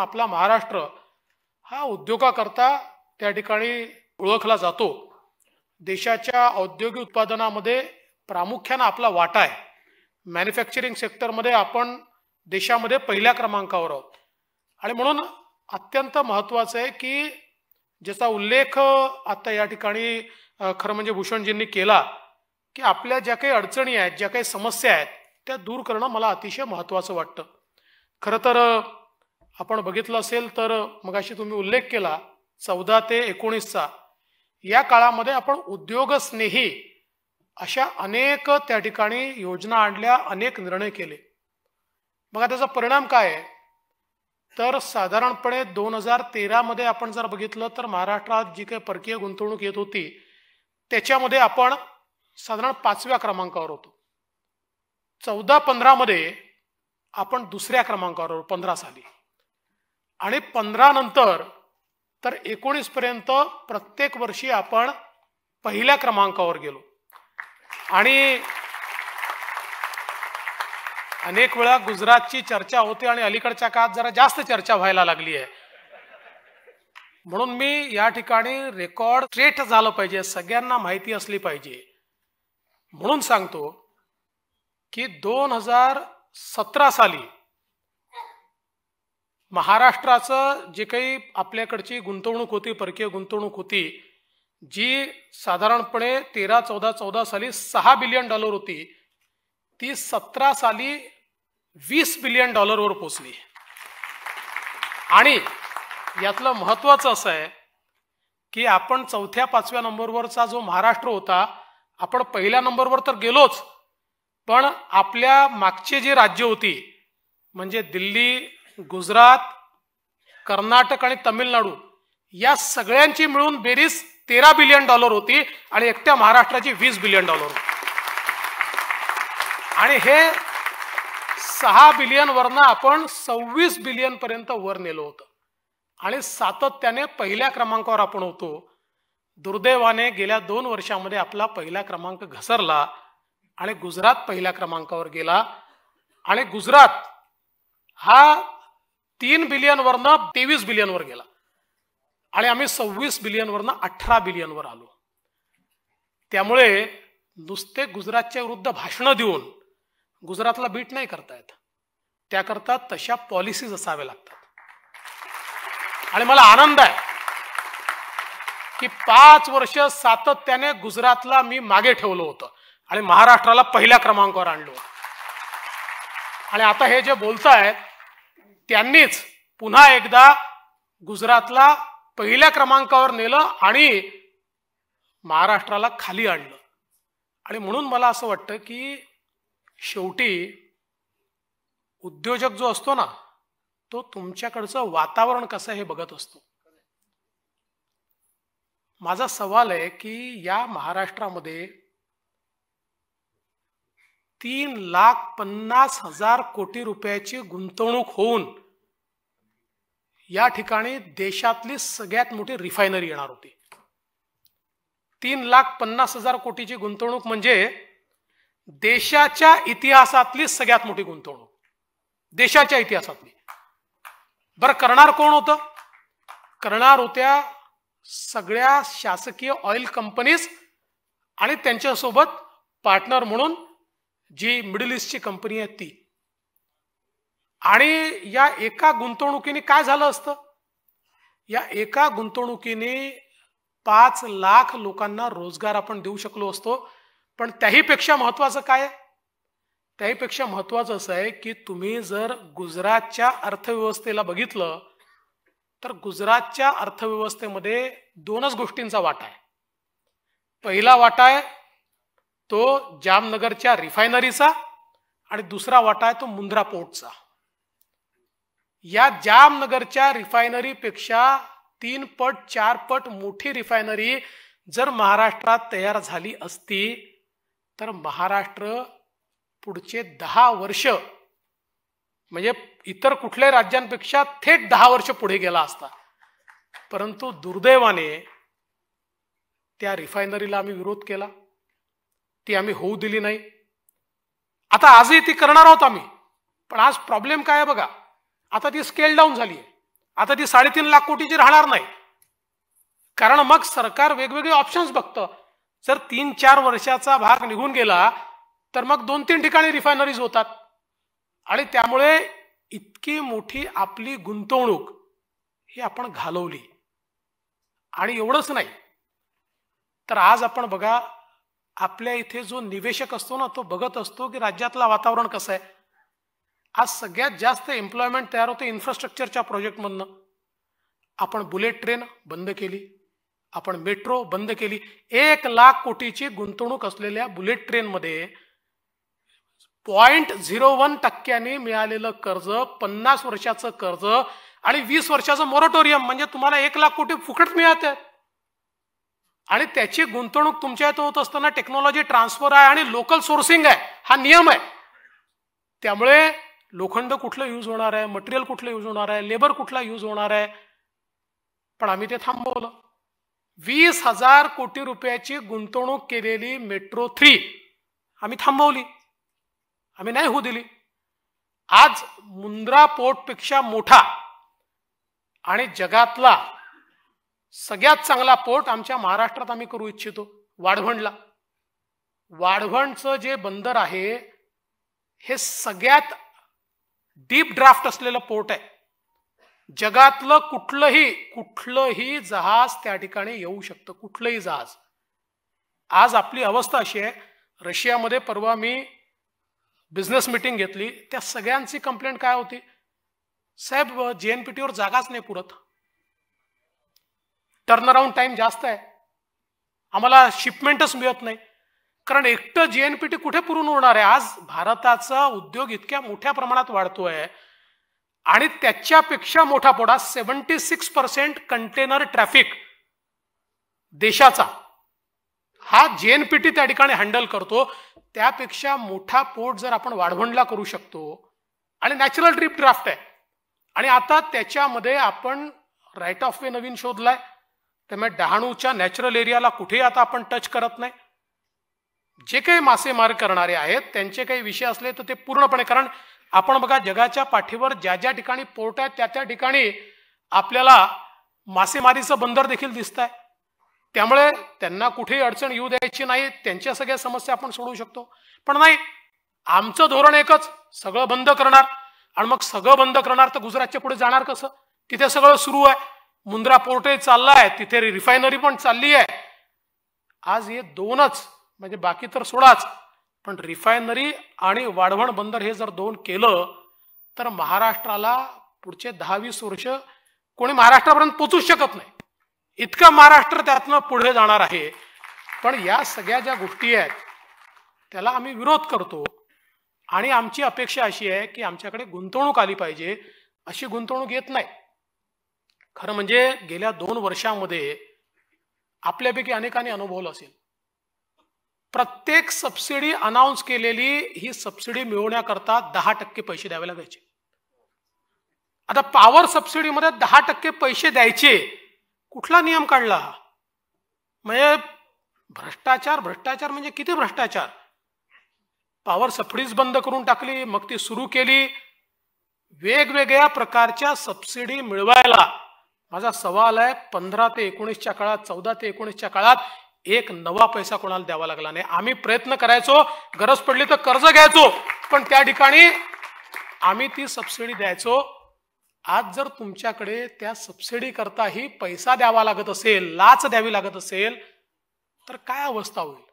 आपला महाराष्ट्र हा उद्योगाकरता त्या ठिकाणी ओळखला जातो देशाच्या औद्योगिक उत्पादनामध्ये प्रामुख्यानं आपला वाटा आहे मॅन्युफॅक्चरिंग सेक्टरमध्ये आपण देशामध्ये पहिल्या क्रमांकावर आहोत आणि म्हणून अत्यंत महत्त्वाचं आहे की ज्याचा उल्लेख आता या ठिकाणी खरं म्हणजे भूषणजींनी केला की आपल्या ज्या काही अडचणी आहेत ज्या काही समस्या आहेत त्या दूर करणं मला अतिशय महत्त्वाचं वाटतं खरं तर आपण बघितलं असेल तर मगाशी तुम्ही उल्लेख केला चौदा ते एकोणीसचा या काळामध्ये आपण उद्योगस्नेही अशा अनेक त्या ठिकाणी योजना आणल्या अनेक निर्णय केले मग त्याचा परिणाम काय आहे तर साधारणपणे दोन हजार तेरामध्ये आपण जर बघितलं तर महाराष्ट्रात जी काही परकीय गुंतवणूक येत होती त्याच्यामध्ये आपण साधारण पाचव्या क्रमांकावर होतो चौदा पंधरामध्ये आपण दुसऱ्या क्रमांकावर पंधरा साली आणि पंधरा नंतर तर पर्यंत प्रत्येक वर्षी आपण पहिल्या क्रमांकावर गेलो आणि अनेक वेळा गुजरातची चर्चा होते आणि अलीकडच्या काळात जरा जास्त चर्चा व्हायला लागली आहे म्हणून मी या ठिकाणी रेकॉर्ड स्ट्रेट झालं पाहिजे सगळ्यांना माहिती असली पाहिजे म्हणून सांगतो की दोन हजार सतरा साली महाराष्ट्राचं जे काही आपल्याकडची गुंतवणूक होती परकीय गुंतवणूक होती जी साधारणपणे तेरा चौदा चौदा साली सहा बिलियन डॉलर होती ती सतरा साली वीस बिलियन डॉलरवर पोचली आणि यातलं महत्त्वाचं असं आहे की आपण चौथ्या पाचव्या नंबरवरचा जो महाराष्ट्र होता आपण पहिल्या नंबरवर तर गेलोच पण आपल्या मागचे जे राज्य होती म्हणजे दिल्ली गुजरात कर्नाटक आणि तमिळनाडू या सगळ्यांची मिळून बेरीज तेरा बिलियन डॉलर होती आणि एकट्या महाराष्ट्राची वीस बिलियन डॉलर होती आणि हे सहा बिलियन वरनं आपण सव्वीस बिलियन पर्यंत वर नेलो होतं आणि सातत्याने पहिल्या क्रमांकावर आपण होतो दुर्दैवाने गेल्या दोन वर्षामध्ये आपला पहिला क्रमांक घसरला आणि गुजरात पहिल्या क्रमांकावर गेला आणि गुजरात हा तीन बिलियनवरनं तेवीस बिलियनवर गेला आणि आम्ही सव्वीस बिलियनवरनं अठरा बिलियनवर आलो त्यामुळे नुसते गुजरातच्या विरुद्ध भाषण देऊन गुजरातला बीट नाही करता येत त्याकरता तशा पॉलिसीज असाव्या लागतात आणि मला आनंद आहे की पाच वर्ष सातत्याने गुजरातला मी मागे ठेवलं होतं आणि महाराष्ट्राला पहिल्या क्रमांकावर आणलो आणि आता हे जे बोलतायत त्यांनीच पुन्हा एकदा गुजरातला पहिल्या क्रमांकावर नेलं आणि महाराष्ट्राला खाली आणलं आणि म्हणून मला असं वाटतं की शेवटी उद्योजक जो असतो ना तो तुमच्याकडचं वातावरण कसं हे बघत असतो माझा सवाल आहे की या महाराष्ट्रामध्ये तीन लाख पन्नास हजार कोटी रुपयाची गुंतवणूक होऊन या ठिकाणी देशातली सगळ्यात मोठी रिफायनरी येणार होती तीन लाख पन्नास हजार कोटीची गुंतवणूक म्हणजे देशाच्या इतिहासातली सगळ्यात मोठी गुंतवणूक देशाच्या इतिहासातली बरं करणार कोण होतं करणार होत्या सगळ्या शासकीय ऑइल कंपनीज आणि त्यांच्यासोबत पार्टनर म्हणून जी मिडल ईस्टची कंपनी आहे ती आणि या एका गुंतवणुकीने काय झालं असतं या एका गुंतवणुकीने पाच लाख लोकांना रोजगार आपण देऊ शकलो असतो पण त्याहीपेक्षा महत्वाचं काय आहे त्याहीपेक्षा महत्वाचं असं आहे की तुम्ही जर गुजरातच्या अर्थव्यवस्थेला बघितलं तर गुजरातच्या अर्थव्यवस्थेमध्ये दोनच गोष्टींचा वाटा आहे पहिला वाटा आहे तो जामनगरच्या रिफायनरीचा आणि दुसरा वाटा आहे तो मुंद्रा पोर्टचा या जामनगरच्या रिफायनरीपेक्षा तीन पट चार पट मोठी रिफायनरी जर महाराष्ट्रात तयार झाली असती तर महाराष्ट्र पुढचे दहा वर्ष म्हणजे इतर कुठल्याही राज्यांपेक्षा थेट दहा वर्ष पुढे गेला असता परंतु दुर्दैवाने त्या रिफायनरीला आम्ही विरोध केला ती आम्ही होऊ दिली नाही आता आजही ती करणार आहोत आम्ही पण आज प्रॉब्लेम काय आहे बघा आता ती स्केल डाऊन झाली आहे आता ती साडेतीन लाख कोटीची राहणार नाही कारण मग सरकार वेगवेगळे ऑप्शन्स बघतं जर तीन चार वर्षाचा भाग निघून गेला तर मग दोन तीन ठिकाणी रिफायनरीज होतात आणि त्यामुळे इतकी मोठी आपली गुंतवणूक ही आपण घालवली आणि एवढंच नाही तर आज आपण बघा आपल्या इथे जो निवेशक असतो ना तो बघत असतो की राज्यातला वातावरण कसं आहे आज सगळ्यात जास्त एम्प्लॉयमेंट तयार होते इन्फ्रास्ट्रक्चरच्या प्रोजेक्टमधनं आपण बुलेट ट्रेन बंद केली आपण मेट्रो बंद केली एक लाख कोटीची गुंतवणूक असलेल्या बुलेट ट्रेनमध्ये पॉईंट झिरो वन टक्क्याने मिळालेलं कर्ज पन्नास वर्षाचं कर्ज आणि वीस वर्षाचं मॉरेटोरियम म्हणजे तुम्हाला एक लाख कोटी फुकट मिळत आहे आणि त्याची गुंतवणूक तुमच्या इथं होत असताना टेक्नॉलॉजी ट्रान्सफर आहे आणि लोकल सोर्सिंग आहे हा नियम आहे त्यामुळे लोखंड कुठलं यूज होणार आहे मटेरियल कुठलं यूज होणार आहे लेबर कुठला यूज होणार आहे पण आम्ही ते थांबवलं वीस हजार कोटी रुपयाची गुंतवणूक केलेली मेट्रो थ्री आम्ही थांबवली आम्ही नाही होऊ दिली आज मुंद्रा पोर्टपेक्षा मोठा आणि जगातला सगळ्यात चांगला पोर्ट आमच्या महाराष्ट्रात आम्ही करू इच्छितो वाढवणला वाढवणचं जे बंदर आहे हे सगळ्यात डीप ड्राफ्ट असलेलं पोर्ट आहे जगातलं कुठलंही कुठलंही जहाज त्या ठिकाणी येऊ शकतं कुठलंही जहाज आज आपली अवस्था अशी आहे रशियामध्ये परवा मी बिझनेस मिटिंग घेतली त्या सगळ्यांची कंप्लेंट काय होती साहेब जे एन पी टीवर जागाच नाही पुरत टर्न टर्नअराऊंड टाइम जास्त आहे आम्हाला शिपमेंटच मिळत नाही कारण एकटं जे एन पी टी कुठे पुरून होणार आहे आज भारताचा उद्योग इतक्या मोठ्या प्रमाणात वाढतोय आणि त्याच्यापेक्षा मोठा पोडा seventy six percent container traffic देशाचा हा जे एन पी टी त्या ठिकाणी हँडल करतो त्यापेक्षा मोठा पोर्ट जर आपण वाढवणला करू शकतो आणि नॅचरल ट्रिप ड्राफ्ट आहे आणि आता त्याच्यामध्ये आपण राईट ऑफ वे नवीन शोधलाय त्यामुळे डहाणूच्या नॅचरल एरियाला कुठेही आता आपण टच करत नाही जे काही मासेमार करणारे आहेत त्यांचे काही विषय असले तर ते पूर्णपणे कारण आपण बघा जगाच्या पाठीवर ज्या ज्या ठिकाणी पोर्ट आहेत त्या त्या ठिकाणी आपल्याला मासेमारीचं बंदर देखील दिसत आहे त्यामुळे त्यांना कुठेही अडचण येऊ द्यायची नाही त्यांच्या सगळ्या समस्या आपण सोडवू शकतो पण नाही आमचं धोरण एकच सगळं बंद करणार आणि मग सगळं बंद करणार तर गुजरातच्या पुढे जाणार कसं तिथे सगळं सुरू आहे मुंद्रा चालला आहे तिथे रिफायनरी पण चालली आहे आज हे दोनच म्हणजे बाकी तर सोडाच पण रिफायनरी आणि वाढवण बंदर हे जर दोन केलं तर महाराष्ट्राला पुढचे दहावीस वर्ष कोणी महाराष्ट्रापर्यंत पोचूच शकत नाही इतकं महाराष्ट्र त्यातनं पुढे जाणार आहे पण या सगळ्या ज्या गोष्टी आहेत त्याला आम्ही विरोध करतो आणि आमची अपेक्षा अशी आहे की आमच्याकडे गुंतवणूक आली पाहिजे अशी गुंतवणूक येत नाही खरं म्हणजे गेल्या दोन वर्षामध्ये आपल्यापैकी अनेकांनी अनुभवलं असेल प्रत्येक सबसिडी अनाऊन्स केलेली ही सबसिडी मिळवण्याकरता दहा टक्के पैसे द्यावे लागायचे आता पॉवर सबसिडीमध्ये दहा टक्के पैसे द्यायचे कुठला नियम काढला म्हणजे भ्रष्टाचार भ्रष्टाचार म्हणजे किती भ्रष्टाचार पॉवर सबसिडीज बंद करून टाकली मग ती सुरू केली वेगवेगळ्या प्रकारच्या सबसिडी मिळवायला माझा सवाल आहे पंधरा ते एकोणीसच्या काळात चौदा ते एकोणीसच्या काळात एक नवा पैसा कोणाला द्यावा लागला नाही आम्ही प्रयत्न करायचो गरज पडली तर कर्ज घ्यायचो पण त्या ठिकाणी आम्ही ती सबसिडी द्यायचो आज जर तुमच्याकडे त्या सबसिडी करताही पैसा द्यावा लागत असेल लाच द्यावी लागत असेल तर काय अवस्था होईल